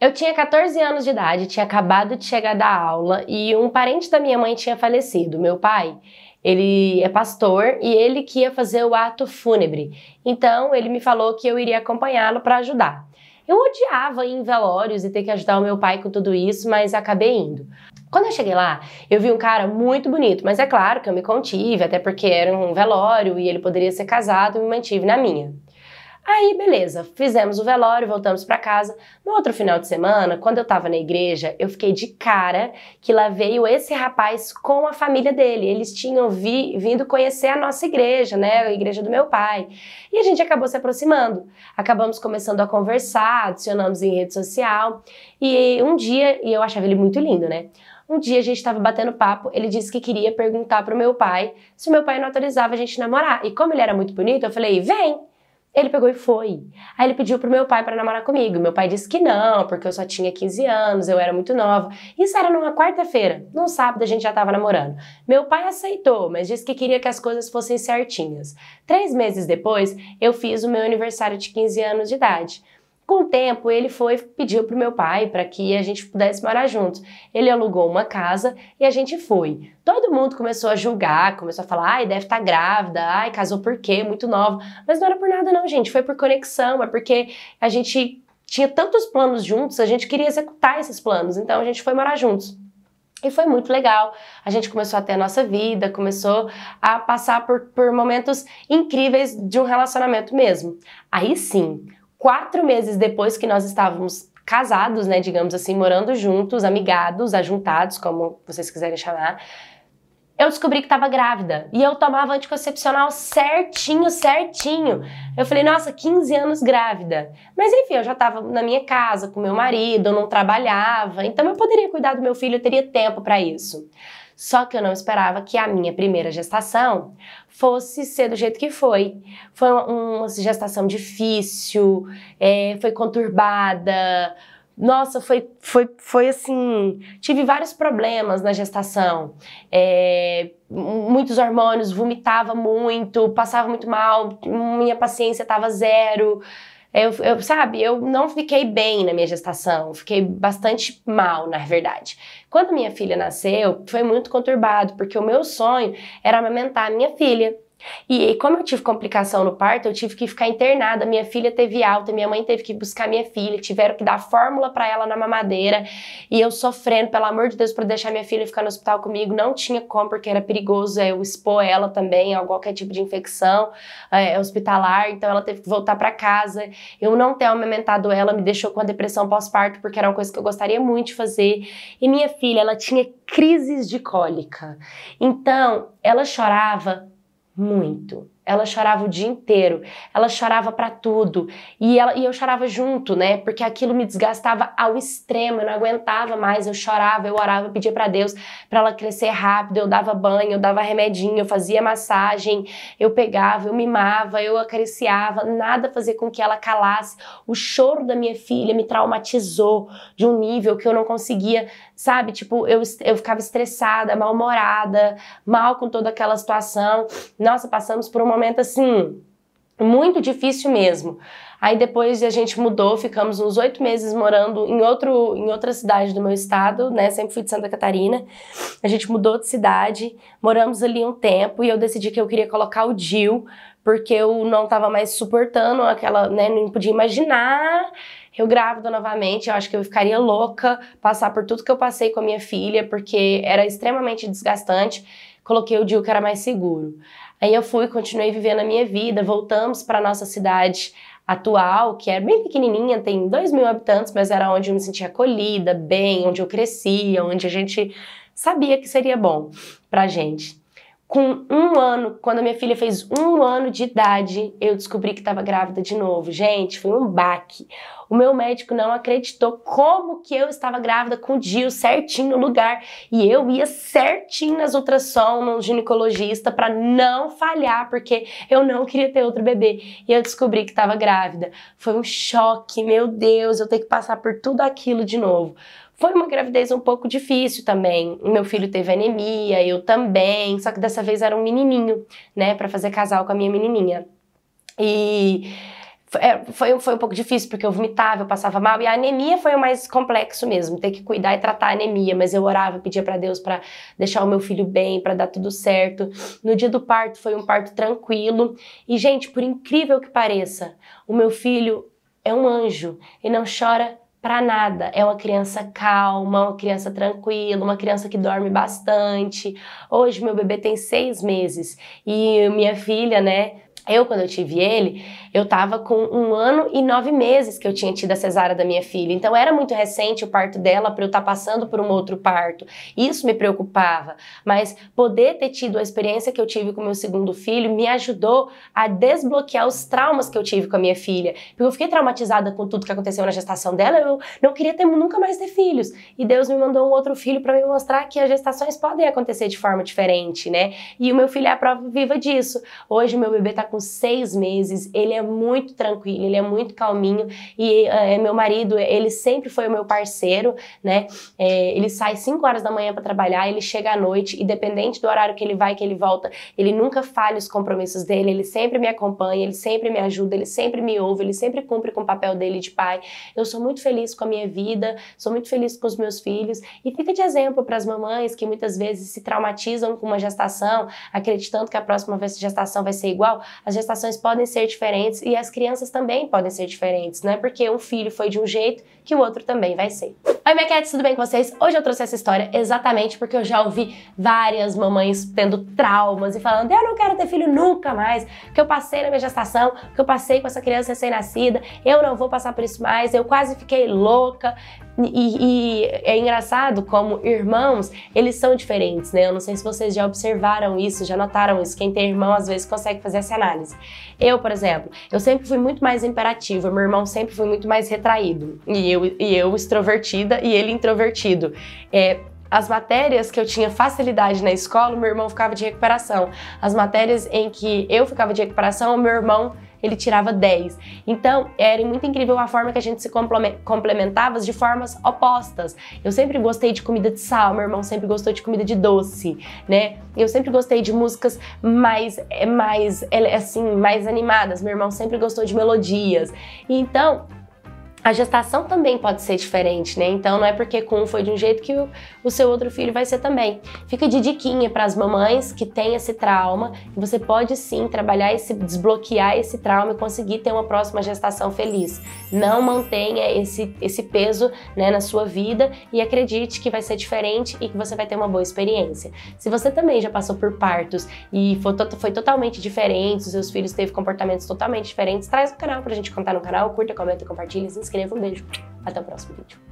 Eu tinha 14 anos de idade, tinha acabado de chegar da aula e um parente da minha mãe tinha falecido, meu pai. Ele é pastor e ele que ia fazer o ato fúnebre. Então ele me falou que eu iria acompanhá-lo para ajudar. Eu odiava ir em velórios e ter que ajudar o meu pai com tudo isso, mas acabei indo. Quando eu cheguei lá, eu vi um cara muito bonito, mas é claro que eu me contive, até porque era um velório e ele poderia ser casado, e me mantive na minha. Aí, beleza, fizemos o velório, voltamos para casa. No outro final de semana, quando eu tava na igreja, eu fiquei de cara que lá veio esse rapaz com a família dele. Eles tinham vi, vindo conhecer a nossa igreja, né? A igreja do meu pai. E a gente acabou se aproximando. Acabamos começando a conversar, adicionamos em rede social. E um dia, e eu achava ele muito lindo, né? Um dia a gente estava batendo papo, ele disse que queria perguntar pro meu pai se o meu pai não autorizava a gente namorar. E como ele era muito bonito, eu falei: "Vem". Ele pegou e foi. Aí ele pediu pro meu pai para namorar comigo. Meu pai disse que não, porque eu só tinha 15 anos, eu era muito nova. Isso era numa quarta-feira. Num sábado a gente já estava namorando. Meu pai aceitou, mas disse que queria que as coisas fossem certinhas. Três meses depois, eu fiz o meu aniversário de 15 anos de idade. Com o tempo, ele foi pediu para o meu pai para que a gente pudesse morar juntos. Ele alugou uma casa e a gente foi. Todo mundo começou a julgar, começou a falar, ai, deve estar tá grávida, ai, casou por quê? Muito nova. Mas não era por nada, não, gente. Foi por conexão, é porque a gente tinha tantos planos juntos, a gente queria executar esses planos. Então a gente foi morar juntos. E foi muito legal. A gente começou a ter a nossa vida, começou a passar por, por momentos incríveis de um relacionamento mesmo. Aí sim, Quatro meses depois que nós estávamos casados, né, digamos assim, morando juntos, amigados, ajuntados, como vocês quiserem chamar, eu descobri que estava grávida. E eu tomava anticoncepcional certinho, certinho. Eu falei, nossa, 15 anos grávida. Mas enfim, eu já estava na minha casa com meu marido, eu não trabalhava, então eu poderia cuidar do meu filho, eu teria tempo para isso. Só que eu não esperava que a minha primeira gestação fosse ser do jeito que foi. Foi uma, gestação difícil, é, foi conturbada. Nossa, foi, foi, foi assim. Tive vários problemas na gestação. É, muitos hormônios, vomitava muito, passava muito mal, minha paciência estava zero. Eu, eu, sabe, eu não fiquei bem na minha gestação, fiquei bastante mal, na verdade. Quando minha filha nasceu, foi muito conturbado, porque o meu sonho era amamentar a minha filha. E, e, como eu tive complicação no parto, eu tive que ficar internada. Minha filha teve alta, minha mãe teve que buscar minha filha, tiveram que dar fórmula para ela na mamadeira. E eu sofrendo, pelo amor de Deus, para deixar minha filha ficar no hospital comigo. Não tinha como, porque era perigoso é, eu expor ela também a qualquer tipo de infecção é, hospitalar. Então ela teve que voltar para casa. Eu não ter amamentado ela me deixou com a depressão pós-parto, porque era uma coisa que eu gostaria muito de fazer. E minha filha, ela tinha crises de cólica. Então ela chorava muito. Ela chorava o dia inteiro, ela chorava para tudo. E, ela, e eu chorava junto, né? Porque aquilo me desgastava ao extremo, eu não aguentava mais. Eu chorava, eu orava, eu pedia para Deus para ela crescer rápido. Eu dava banho, eu dava remedinho, eu fazia massagem, eu pegava, eu mimava, eu acariciava. Nada fazia com que ela calasse. O choro da minha filha me traumatizou de um nível que eu não conseguia, sabe? Tipo, eu, eu ficava estressada, mal-humorada, mal com toda aquela situação. Nossa, passamos por uma momento assim, muito difícil mesmo. Aí depois a gente mudou, ficamos uns oito meses morando em, outro, em outra cidade do meu estado, né? Sempre fui de Santa Catarina. A gente mudou de cidade, moramos ali um tempo e eu decidi que eu queria colocar o Dil, porque eu não estava mais suportando aquela, né? Não podia imaginar eu grávida novamente. Eu acho que eu ficaria louca passar por tudo que eu passei com a minha filha, porque era extremamente desgastante coloquei o DIU que era mais seguro. Aí eu fui, continuei vivendo a minha vida, voltamos para nossa cidade atual, que é bem pequenininha, tem dois mil habitantes, mas era onde eu me sentia acolhida, bem, onde eu crescia, onde a gente sabia que seria bom a gente. Com um ano, quando a minha filha fez um ano de idade, eu descobri que estava grávida de novo. Gente, foi um baque. O meu médico não acreditou como que eu estava grávida com o DIU certinho no lugar e eu ia certinho nas ultrassom no ginecologista para não falhar, porque eu não queria ter outro bebê. E eu descobri que estava grávida. Foi um choque, meu Deus, eu tenho que passar por tudo aquilo de novo. Foi uma gravidez um pouco difícil também. Meu filho teve anemia, eu também, só que dessa vez era um menininho, né, para fazer casal com a minha menininha. E é, foi, foi um pouco difícil, porque eu vomitava, eu passava mal, e a anemia foi o mais complexo mesmo, ter que cuidar e tratar a anemia, mas eu orava, pedia para Deus para deixar o meu filho bem, para dar tudo certo. No dia do parto foi um parto tranquilo, e gente, por incrível que pareça, o meu filho é um anjo e não chora para nada. É uma criança calma, uma criança tranquila, uma criança que dorme bastante. Hoje meu bebê tem seis meses e minha filha, né, eu, quando eu tive ele, eu tava com um ano e nove meses que eu tinha tido a cesárea da minha filha. Então era muito recente o parto dela para eu estar tá passando por um outro parto. Isso me preocupava. Mas poder ter tido a experiência que eu tive com meu segundo filho me ajudou a desbloquear os traumas que eu tive com a minha filha. Porque eu fiquei traumatizada com tudo que aconteceu na gestação dela. Eu não queria ter, nunca mais ter filhos. E Deus me mandou um outro filho para me mostrar que as gestações podem acontecer de forma diferente, né? E o meu filho é a prova viva disso. Hoje meu bebê tá com seis meses. Ele é muito tranquilo, ele é muito calminho e é, meu marido, ele sempre foi o meu parceiro, né? É, ele sai 5 horas da manhã para trabalhar, ele chega à noite, independente do horário que ele vai, que ele volta, ele nunca falha os compromissos dele, ele sempre me acompanha, ele sempre me ajuda, ele sempre me ouve, ele sempre cumpre com o papel dele de pai. Eu sou muito feliz com a minha vida, sou muito feliz com os meus filhos e fica de exemplo para as mamães que muitas vezes se traumatizam com uma gestação, acreditando que a próxima vez gestação vai ser igual as gestações podem ser diferentes e as crianças também podem ser diferentes, né? Porque um filho foi de um jeito que o outro também vai ser. Oi, minha cats, tudo bem com vocês? Hoje eu trouxe essa história exatamente porque eu já ouvi várias mamães tendo traumas e falando: eu não quero ter filho nunca mais, que eu passei na minha gestação, que eu passei com essa criança recém-nascida, eu não vou passar por isso mais, eu quase fiquei louca. E, e, é engraçado como irmãos, eles são diferentes, né? Eu não sei se vocês já observaram isso, já notaram isso. Quem tem irmão às vezes consegue fazer essa análise. Eu, por exemplo, eu sempre fui muito mais imperativa, meu irmão sempre foi muito mais retraído. E eu, e eu extrovertida e ele introvertido. É, as matérias que eu tinha facilidade na escola, meu irmão ficava de recuperação. As matérias em que eu ficava de recuperação, meu irmão ele tirava 10. Então, era muito incrível a forma que a gente se complementava de formas opostas. Eu sempre gostei de comida de sal, meu irmão sempre gostou de comida de doce, né? Eu sempre gostei de músicas mais mais é, assim, mais animadas. Meu irmão sempre gostou de melodias. Então, a gestação também pode ser diferente, né? Então não é porque com um foi de um jeito que o, seu outro filho vai ser também. Fica de diquinha para as mamães que têm esse trauma, que você pode sim trabalhar esse desbloquear esse trauma e conseguir ter uma próxima gestação feliz. Não mantenha esse esse peso, né, na sua vida e acredite que vai ser diferente e que você vai ter uma boa experiência. Se você também já passou por partos e foi, foi totalmente diferente, os seus filhos teve comportamentos totalmente diferentes, traz o canal pra gente contar no canal, curta, comenta, compartilha, se inscreva. Um beijo. Até o próximo vídeo.